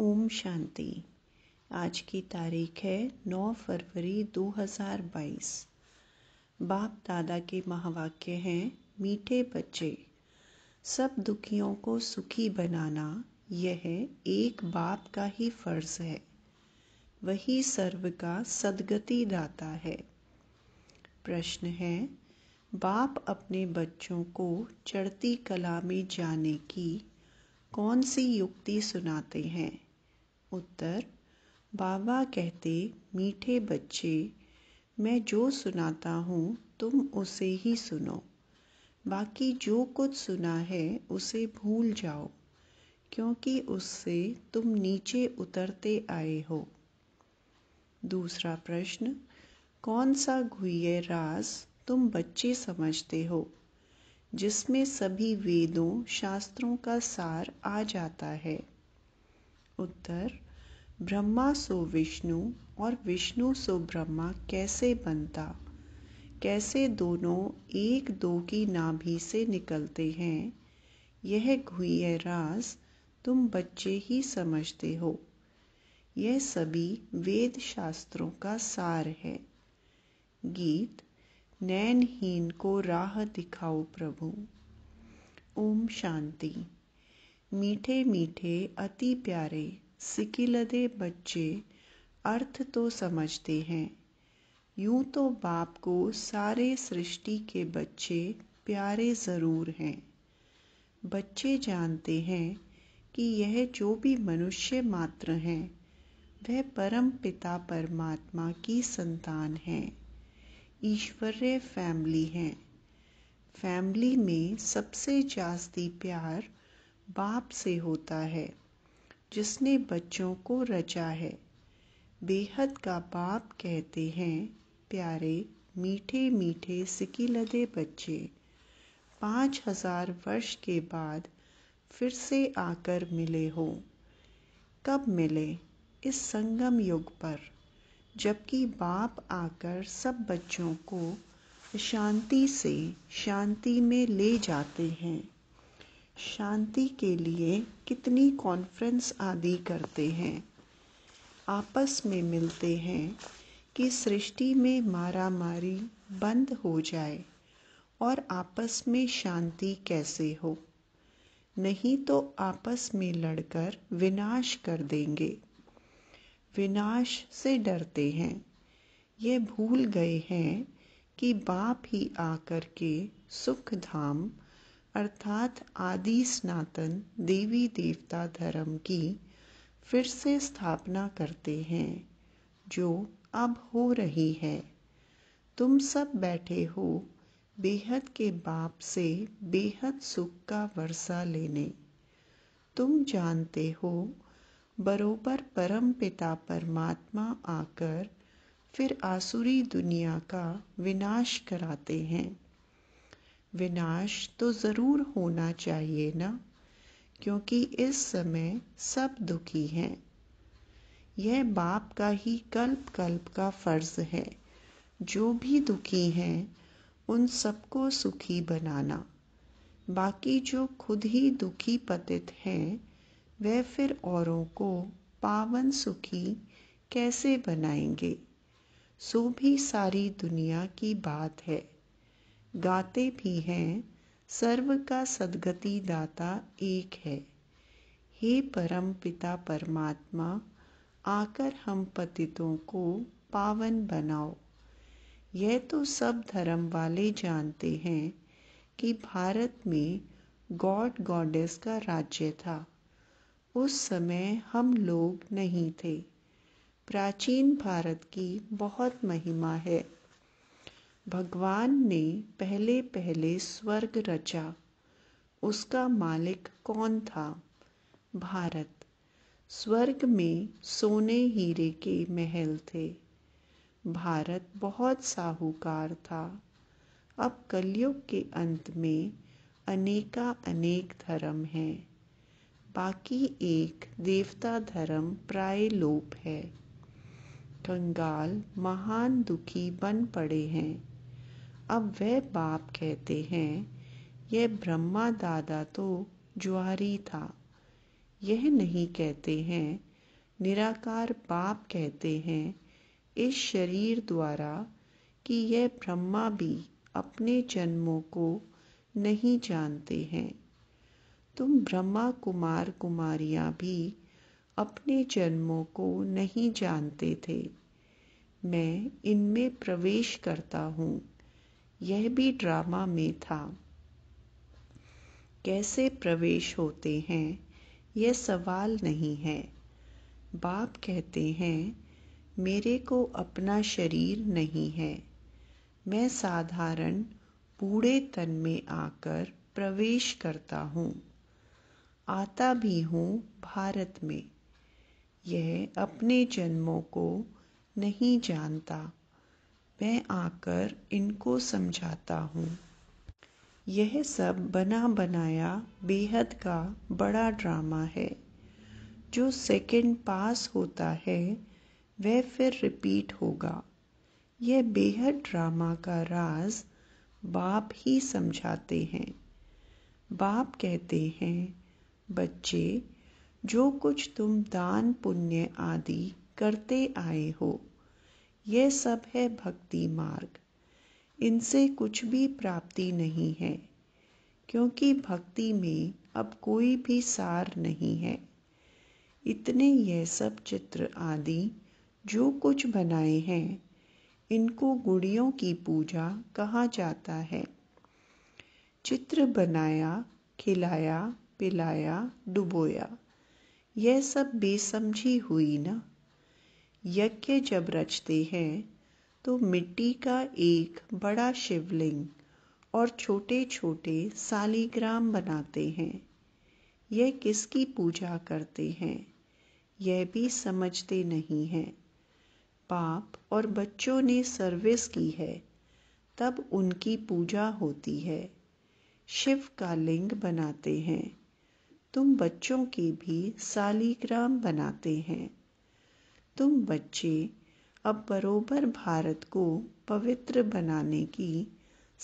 ओम शांति आज की तारीख है 9 फरवरी 2022 बाप दादा के महावाक्य हैं मीठे बच्चे सब दुखियों को सुखी बनाना यह एक बाप का ही फर्ज है वही सर्व का सदगति दाता है प्रश्न है बाप अपने बच्चों को चढ़ती कला में जाने की कौन सी युक्ति सुनाते हैं उत्तर बाबा कहते मीठे बच्चे मैं जो सुनाता हूँ तुम उसे ही सुनो बाकी जो कुछ सुना है उसे भूल जाओ क्योंकि उससे तुम नीचे उतरते आए हो दूसरा प्रश्न कौन सा गुह्य राज तुम बच्चे समझते हो जिसमें सभी वेदों शास्त्रों का सार आ जाता है उत्तर ब्रह्मा सो विष्णु और विष्णु सो ब्रह्मा कैसे बनता कैसे दोनों एक दो की नाभि से निकलते हैं यह गुह्य राज तुम बच्चे ही समझते हो यह सभी वेद शास्त्रों का सार है गीत नैनहीन को राह दिखाओ प्रभु ओम शांति मीठे मीठे अति प्यारे सिकिलदे बच्चे अर्थ तो समझते हैं यूं तो बाप को सारे सृष्टि के बच्चे प्यारे ज़रूर हैं बच्चे जानते हैं कि यह जो भी मनुष्य मात्र हैं वह परम पिता परमात्मा की संतान हैं ईश्वरीय फैमिली हैं फैमिली में सबसे जास्ती प्यार बाप से होता है जिसने बच्चों को रचा है बेहद का बाप कहते हैं प्यारे मीठे मीठे सिकिलदे बच्चे पाँच हजार वर्ष के बाद फिर से आकर मिले हो कब मिले इस संगम युग पर जबकि बाप आकर सब बच्चों को शांति से शांति में ले जाते हैं शांति के लिए कितनी कॉन्फ्रेंस आदि करते हैं आपस में मिलते हैं कि सृष्टि में मारा मारी बंद हो जाए और आपस में शांति कैसे हो नहीं तो आपस में लड़कर विनाश कर देंगे विनाश से डरते हैं ये भूल गए हैं कि बाप ही आकर के सुख धाम अर्थात आदि स्नातन देवी देवता धर्म की फिर से स्थापना करते हैं जो अब हो रही है तुम सब बैठे हो बेहद के बाप से बेहद सुख का वर्षा लेने तुम जानते हो बरोबर परम पिता परमात्मा आकर फिर आसुरी दुनिया का विनाश कराते हैं विनाश तो ज़रूर होना चाहिए ना क्योंकि इस समय सब दुखी हैं यह बाप का ही कल्प कल्प का फ़र्ज़ है जो भी दुखी हैं उन सबको सुखी बनाना बाकी जो खुद ही दुखी पतित हैं वह फिर औरों को पावन सुखी कैसे बनाएंगे सो भी सारी दुनिया की बात है गाते भी हैं सर्व का सदगति दाता एक है हे परम पिता परमात्मा आकर हम पतितों को पावन बनाओ यह तो सब धर्म वाले जानते हैं कि भारत में गॉड गॉडेस का राज्य था उस समय हम लोग नहीं थे प्राचीन भारत की बहुत महिमा है भगवान ने पहले पहले स्वर्ग रचा उसका मालिक कौन था भारत स्वर्ग में सोने हीरे के महल थे भारत बहुत साहूकार था अब कलयुग के अंत में अनेका अनेक धर्म है बाकी एक देवता धर्म प्राय लोप है कंगाल महान दुखी बन पड़े हैं अब वह बाप कहते हैं यह ब्रह्मा दादा तो ज्वारी था यह नहीं कहते हैं निराकार बाप कहते हैं इस शरीर द्वारा कि यह ब्रह्मा भी अपने जन्मों को नहीं जानते हैं तुम ब्रह्मा कुमार कुमारियाँ भी अपने जन्मों को नहीं जानते थे मैं इनमें प्रवेश करता हूँ यह भी ड्रामा में था कैसे प्रवेश होते हैं यह सवाल नहीं है बाप कहते हैं मेरे को अपना शरीर नहीं है मैं साधारण बूढ़े तन में आकर प्रवेश करता हूँ आता भी हूँ भारत में यह अपने जन्मों को नहीं जानता मैं आकर इनको समझाता हूँ यह सब बना बनाया बेहद का बड़ा ड्रामा है जो सेकंड पास होता है वह फिर रिपीट होगा यह बेहद ड्रामा का राज बाप ही समझाते हैं बाप कहते हैं बच्चे जो कुछ तुम दान पुण्य आदि करते आए हो ये सब है भक्ति मार्ग इनसे कुछ भी प्राप्ति नहीं है क्योंकि भक्ति में अब कोई भी सार नहीं है इतने यह सब चित्र आदि जो कुछ बनाए हैं इनको गुड़ियों की पूजा कहा जाता है चित्र बनाया खिलाया पिलाया डुबोया यह सब बेसमझी हुई ना यज्ञ जब रचते हैं तो मिट्टी का एक बड़ा शिवलिंग और छोटे छोटे सालीग्राम बनाते हैं यह किसकी पूजा करते हैं यह भी समझते नहीं हैं पाप और बच्चों ने सर्विस की है तब उनकी पूजा होती है शिव का लिंग बनाते हैं तुम बच्चों के भी सालीग्राम बनाते हैं तुम बच्चे अब बरोबर भारत को पवित्र बनाने की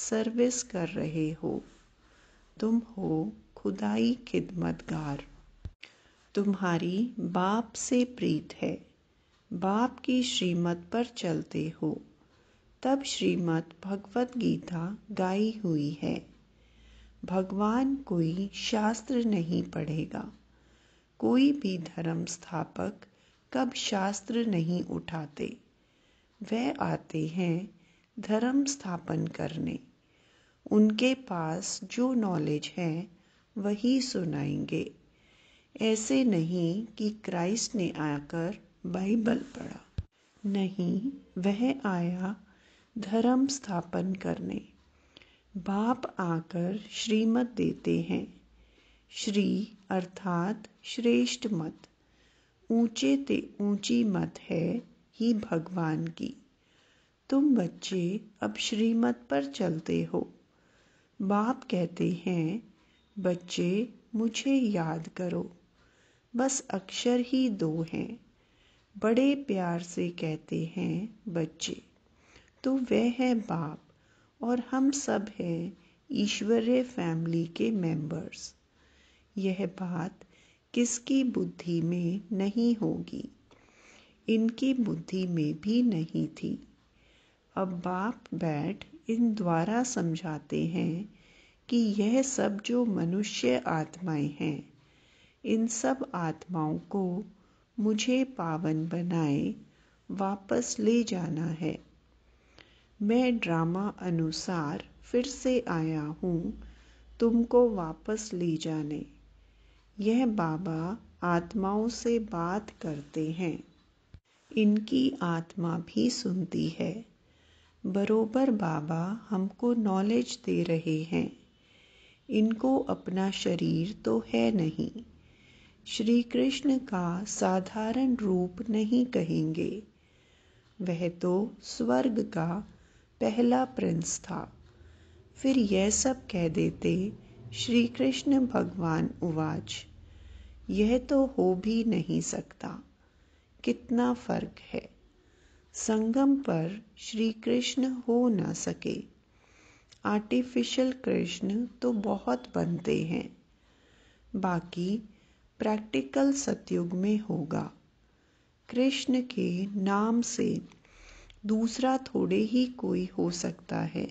सर्विस कर रहे हो तुम हो खुदाई खिदमतगार तुम्हारी बाप से प्रीत है बाप की श्रीमत पर चलते हो तब श्रीमत भगवत गीता गाई हुई है भगवान कोई शास्त्र नहीं पढ़ेगा कोई भी धर्म स्थापक कब शास्त्र नहीं उठाते वह आते हैं धर्म स्थापन करने उनके पास जो नॉलेज है वही सुनाएंगे ऐसे नहीं कि क्राइस्ट ने आकर बाइबल पढ़ा नहीं वह आया धर्म स्थापन करने बाप आकर श्रीमत देते हैं श्री अर्थात श्रेष्ठ मत ऊंचे ते ऊंची मत है ही भगवान की तुम बच्चे अब श्रीमत पर चलते हो बाप कहते हैं बच्चे मुझे याद करो बस अक्षर ही दो हैं बड़े प्यार से कहते हैं बच्चे तो वह है बाप और हम सब हैं ईश्वरीय फैमिली के मेंबर्स यह बात किसकी बुद्धि में नहीं होगी इनकी बुद्धि में भी नहीं थी अब बाप बैठ इन द्वारा समझाते हैं कि यह सब जो मनुष्य आत्माएं हैं इन सब आत्माओं को मुझे पावन बनाए वापस ले जाना है मैं ड्रामा अनुसार फिर से आया हूँ तुमको वापस ले जाने यह बाबा आत्माओं से बात करते हैं इनकी आत्मा भी सुनती है बरोबर बाबा हमको नॉलेज दे रहे हैं इनको अपना शरीर तो है नहीं श्री कृष्ण का साधारण रूप नहीं कहेंगे वह तो स्वर्ग का पहला प्रिंस था फिर यह सब कह देते श्री कृष्ण भगवान उवाच यह तो हो भी नहीं सकता कितना फर्क है संगम पर श्री कृष्ण हो ना सके आर्टिफिशियल कृष्ण तो बहुत बनते हैं बाकी प्रैक्टिकल सतयुग में होगा कृष्ण के नाम से दूसरा थोड़े ही कोई हो सकता है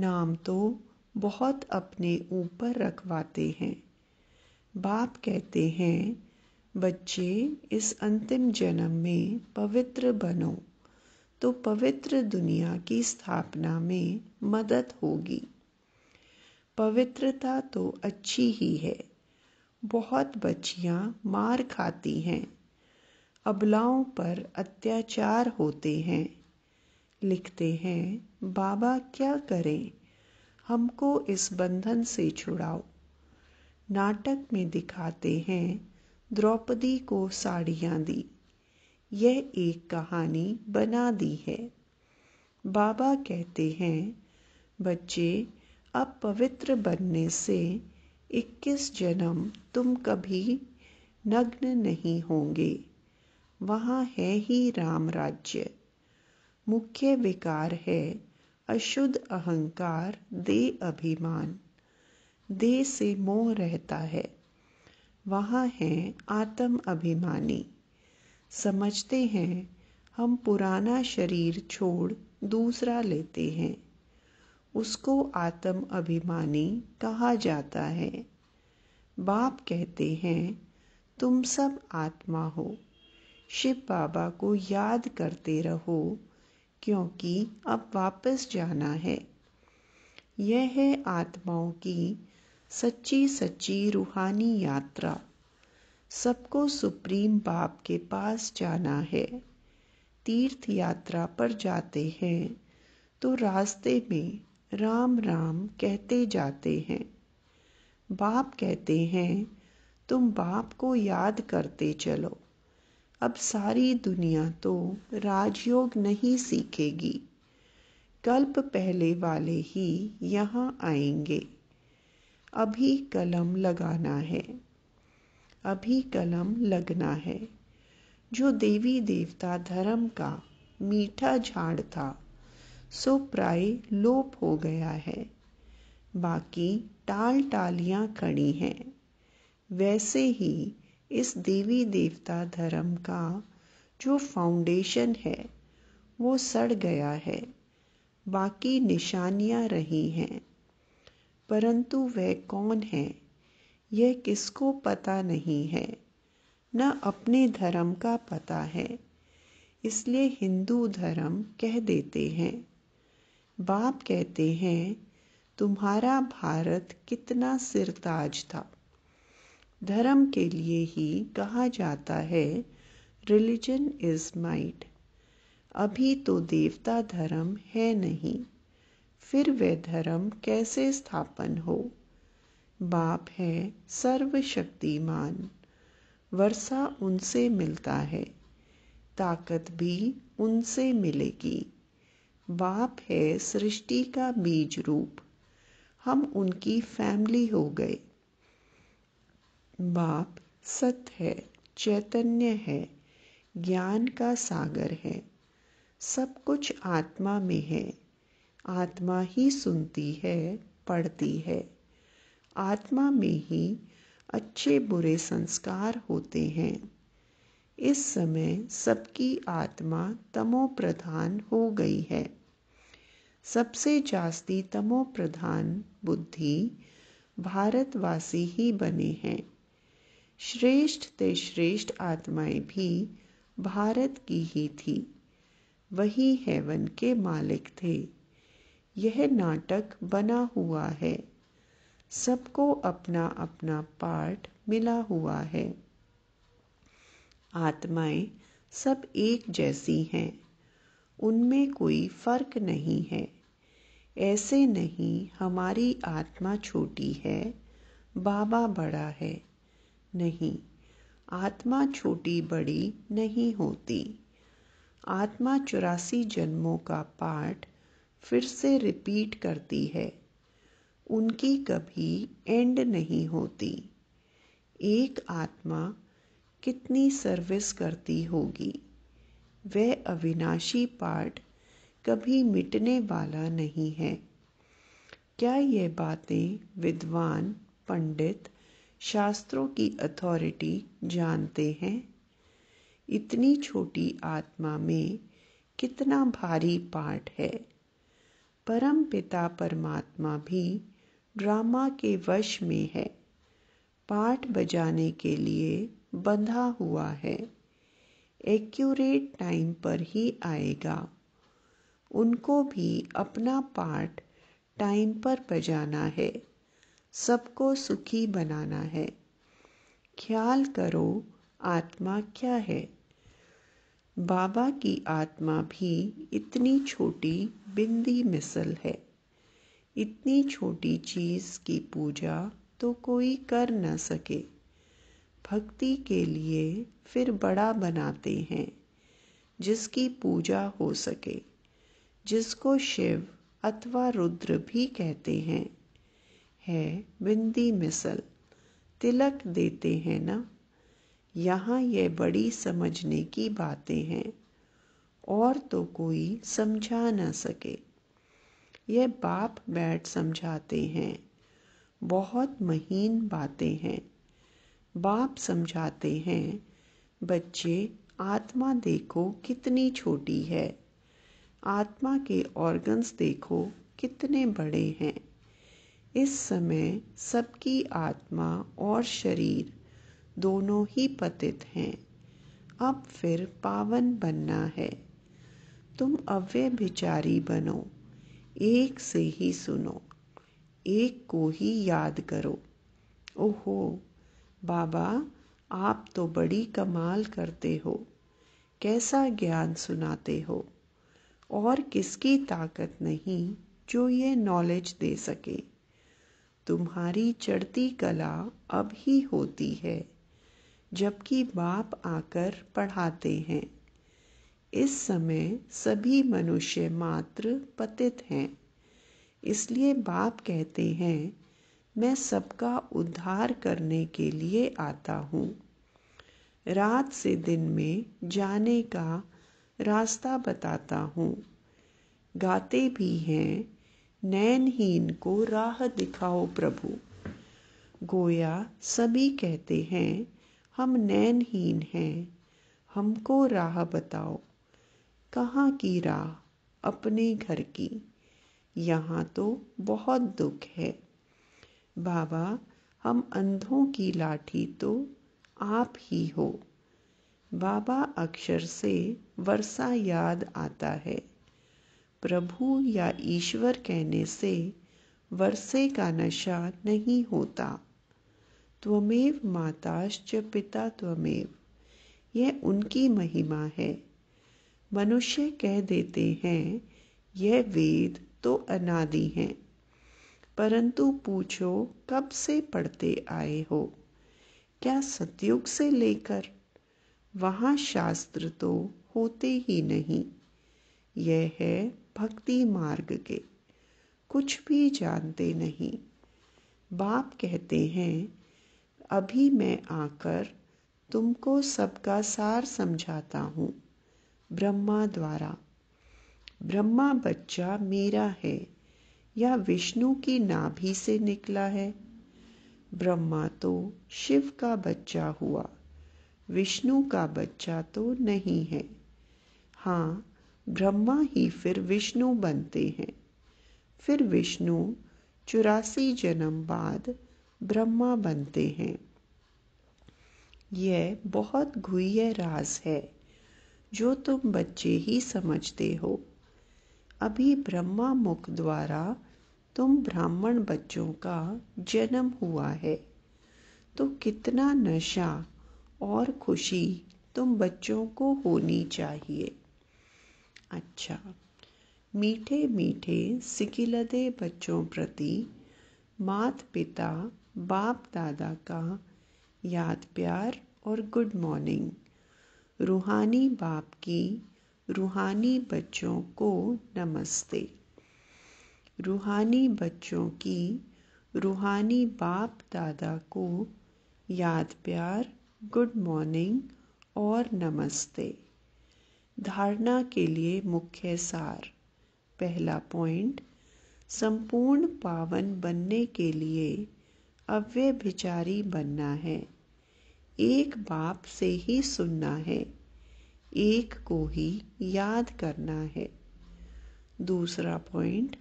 नाम तो बहुत अपने ऊपर रखवाते हैं बाप कहते हैं बच्चे इस अंतिम जन्म में पवित्र बनो तो पवित्र दुनिया की स्थापना में मदद होगी पवित्रता तो अच्छी ही है बहुत बच्चियां मार खाती हैं अबलाओं पर अत्याचार होते हैं लिखते हैं बाबा क्या करें हमको इस बंधन से छुड़ाओ नाटक में दिखाते हैं द्रौपदी को साड़ियाँ दी यह एक कहानी बना दी है बाबा कहते हैं बच्चे अब पवित्र बनने से 21 जन्म तुम कभी नग्न नहीं होंगे वहाँ है ही राम राज्य मुख्य विकार है अशुद्ध अहंकार दे अभिमान दे से मोह रहता है वहाँ हैं आत्म अभिमानी समझते हैं हम पुराना शरीर छोड़ दूसरा लेते हैं उसको आत्म अभिमानी कहा जाता है बाप कहते हैं तुम सब आत्मा हो शिव बाबा को याद करते रहो क्योंकि अब वापस जाना है यह है आत्माओं की सच्ची सच्ची रूहानी यात्रा सबको सुप्रीम बाप के पास जाना है तीर्थ यात्रा पर जाते हैं तो रास्ते में राम राम कहते जाते हैं बाप कहते हैं तुम बाप को याद करते चलो अब सारी दुनिया तो राजयोग नहीं सीखेगी कल्प पहले वाले ही यहाँ आएंगे अभी कलम लगाना है अभी कलम लगना है जो देवी देवता धर्म का मीठा झाड़ था सो प्राय लोप हो गया है बाकी टाल टालियाँ खड़ी हैं वैसे ही इस देवी देवता धर्म का जो फाउंडेशन है वो सड़ गया है बाकी निशानियां रही हैं परंतु वह कौन है यह किसको पता नहीं है न अपने धर्म का पता है इसलिए हिंदू धर्म कह देते हैं बाप कहते हैं तुम्हारा भारत कितना सिरताज था धर्म के लिए ही कहा जाता है रिलीजन इज माइट अभी तो देवता धर्म है नहीं फिर वह धर्म कैसे स्थापन हो बाप है सर्वशक्तिमान वर्षा उनसे मिलता है ताकत भी उनसे मिलेगी बाप है सृष्टि का बीज रूप हम उनकी फैमिली हो गए बाप सत है चैतन्य है ज्ञान का सागर है सब कुछ आत्मा में है आत्मा ही सुनती है पढ़ती है आत्मा में ही अच्छे बुरे संस्कार होते हैं इस समय सबकी आत्मा तमो प्रधान हो गई है सबसे जास्ती तमो प्रधान बुद्धि भारतवासी ही बने हैं श्रेष्ठ से श्रेष्ठ आत्माएं भी भारत की ही थी वही हेवन के मालिक थे यह नाटक बना हुआ है सबको अपना अपना पार्ट मिला हुआ है आत्माएं सब एक जैसी हैं उनमें कोई फर्क नहीं है ऐसे नहीं हमारी आत्मा छोटी है बाबा बड़ा है नहीं आत्मा छोटी बड़ी नहीं होती आत्मा चौरासी जन्मों का पाठ फिर से रिपीट करती है उनकी कभी एंड नहीं होती एक आत्मा कितनी सर्विस करती होगी वह अविनाशी पाठ कभी मिटने वाला नहीं है क्या ये बातें विद्वान पंडित शास्त्रों की अथॉरिटी जानते हैं इतनी छोटी आत्मा में कितना भारी पाठ है परम पिता परमात्मा भी ड्रामा के वश में है पाठ बजाने के लिए बंधा हुआ है एक्यूरेट टाइम पर ही आएगा उनको भी अपना पाठ टाइम पर बजाना है सबको सुखी बनाना है ख्याल करो आत्मा क्या है बाबा की आत्मा भी इतनी छोटी बिंदी मिसल है इतनी छोटी चीज़ की पूजा तो कोई कर न सके भक्ति के लिए फिर बड़ा बनाते हैं जिसकी पूजा हो सके जिसको शिव अथवा रुद्र भी कहते हैं है बिंदी मिसल तिलक देते हैं ना यहाँ ये बड़ी समझने की बातें हैं और तो कोई समझा न सके यह बाप बैठ समझाते हैं बहुत महीन बातें हैं बाप समझाते हैं बच्चे आत्मा देखो कितनी छोटी है आत्मा के ऑर्गन्स देखो कितने बड़े हैं इस समय सबकी आत्मा और शरीर दोनों ही पतित हैं अब फिर पावन बनना है तुम अव्य विचारी बनो एक से ही सुनो एक को ही याद करो ओहो बाबा आप तो बड़ी कमाल करते हो कैसा ज्ञान सुनाते हो और किसकी ताकत नहीं जो ये नॉलेज दे सके तुम्हारी चढ़ती कला अब ही होती है जबकि बाप आकर पढ़ाते हैं इस समय सभी मनुष्य मात्र पतित हैं इसलिए बाप कहते हैं मैं सबका उद्धार करने के लिए आता हूँ रात से दिन में जाने का रास्ता बताता हूँ गाते भी हैं नैनहीन को राह दिखाओ प्रभु गोया सभी कहते हैं हम नैनहीन हैं हमको राह बताओ कहाँ की राह अपने घर की यहाँ तो बहुत दुख है बाबा हम अंधों की लाठी तो आप ही हो बाबा अक्षर से वर्षा याद आता है प्रभु या ईश्वर कहने से वर्षे का नशा नहीं होता त्वमेव माताश्च पिता त्वमेव यह उनकी महिमा है मनुष्य कह देते हैं यह वेद तो अनादि हैं परंतु पूछो कब से पढ़ते आए हो क्या सतयुग से लेकर वहाँ शास्त्र तो होते ही नहीं यह है भक्ति मार्ग के कुछ भी जानते नहीं बाप कहते हैं अभी मैं आकर तुमको सबका सार समझाता हूँ ब्रह्मा द्वारा ब्रह्मा बच्चा मेरा है या विष्णु की नाभि से निकला है ब्रह्मा तो शिव का बच्चा हुआ विष्णु का बच्चा तो नहीं है हाँ ब्रह्मा ही फिर विष्णु बनते हैं फिर विष्णु चौरासी जन्म बाद ब्रह्मा बनते हैं यह बहुत घुह राज है जो तुम बच्चे ही समझते हो अभी ब्रह्मा मुख द्वारा तुम ब्राह्मण बच्चों का जन्म हुआ है तो कितना नशा और खुशी तुम बच्चों को होनी चाहिए अच्छा मीठे मीठे सिकिलदे बच्चों प्रति मात पिता बाप दादा का याद प्यार और गुड मॉर्निंग रूहानी बाप की रूहानी बच्चों को नमस्ते रूहानी बच्चों की रूहानी बाप दादा को याद प्यार गुड मॉर्निंग और नमस्ते धारणा के लिए मुख्य सार पहला पॉइंट संपूर्ण पावन बनने के लिए अव्य भिचारी बनना है एक बाप से ही सुनना है एक को ही याद करना है दूसरा पॉइंट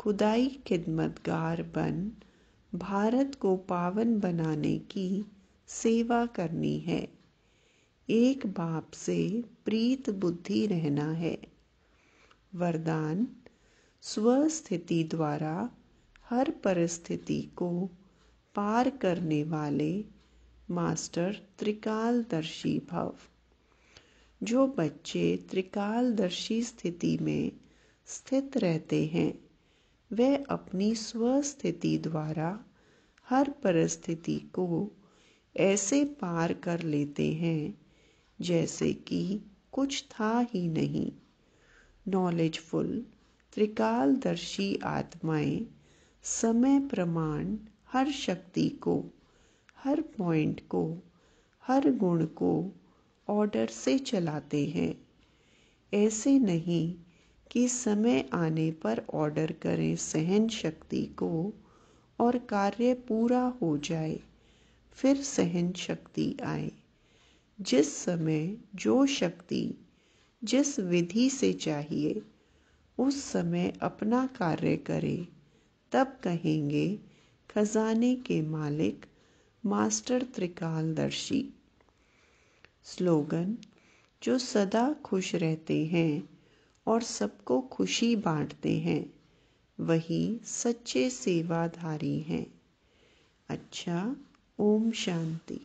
खुदाई खिदमतगार बन भारत को पावन बनाने की सेवा करनी है एक बाप से प्रीत बुद्धि रहना है वरदान स्वस्थिति द्वारा हर परिस्थिति को पार करने वाले मास्टर त्रिकालदर्शी भव जो बच्चे त्रिकालदर्शी स्थिति में स्थित रहते हैं वे अपनी स्वस्थिति द्वारा हर परिस्थिति को ऐसे पार कर लेते हैं जैसे कि कुछ था ही नहीं नॉलेजफुल त्रिकालदर्शी आत्माएं समय प्रमाण हर शक्ति को हर पॉइंट को हर गुण को ऑर्डर से चलाते हैं ऐसे नहीं कि समय आने पर ऑर्डर करें सहन शक्ति को और कार्य पूरा हो जाए फिर सहन शक्ति आए जिस समय जो शक्ति जिस विधि से चाहिए उस समय अपना कार्य करे तब कहेंगे खजाने के मालिक मास्टर त्रिकालदर्शी स्लोगन जो सदा खुश रहते हैं और सबको खुशी बांटते हैं वही सच्चे सेवाधारी हैं अच्छा ओम शांति